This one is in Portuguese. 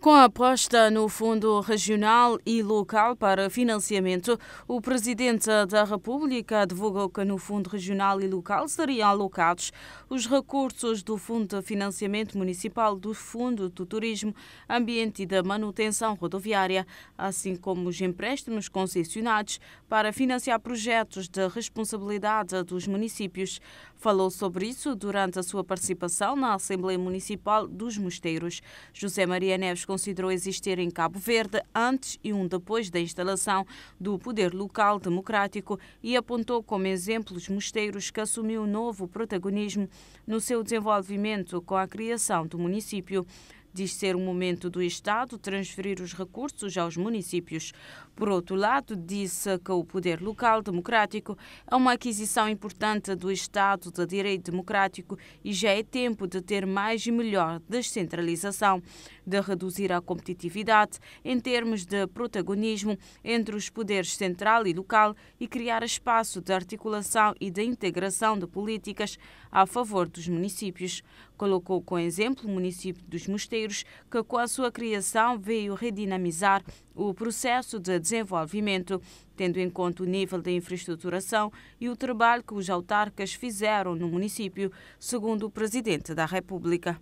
Com a aposta no Fundo Regional e Local para Financiamento, o Presidente da República divulgou que no Fundo Regional e Local seriam alocados os recursos do Fundo de Financiamento Municipal, do Fundo do Turismo, Ambiente e da Manutenção Rodoviária, assim como os empréstimos concessionados para financiar projetos de responsabilidade dos municípios. Falou sobre isso durante a sua participação na Assembleia Municipal dos Mosteiros. José Maria Neves considerou existir em Cabo Verde antes e um depois da instalação do poder local democrático e apontou como exemplos mosteiros que assumiu novo protagonismo no seu desenvolvimento com a criação do município. Diz ser um momento do Estado transferir os recursos aos municípios. Por outro lado, disse que o poder local democrático é uma aquisição importante do Estado de direito democrático e já é tempo de ter mais e melhor descentralização, de reduzir a competitividade em termos de protagonismo entre os poderes central e local e criar espaço de articulação e de integração de políticas a favor dos municípios. Colocou como exemplo o município dos Mosteiros parceiros que, com a sua criação, veio redinamizar o processo de desenvolvimento, tendo em conta o nível de infraestruturação e o trabalho que os autarcas fizeram no município, segundo o Presidente da República.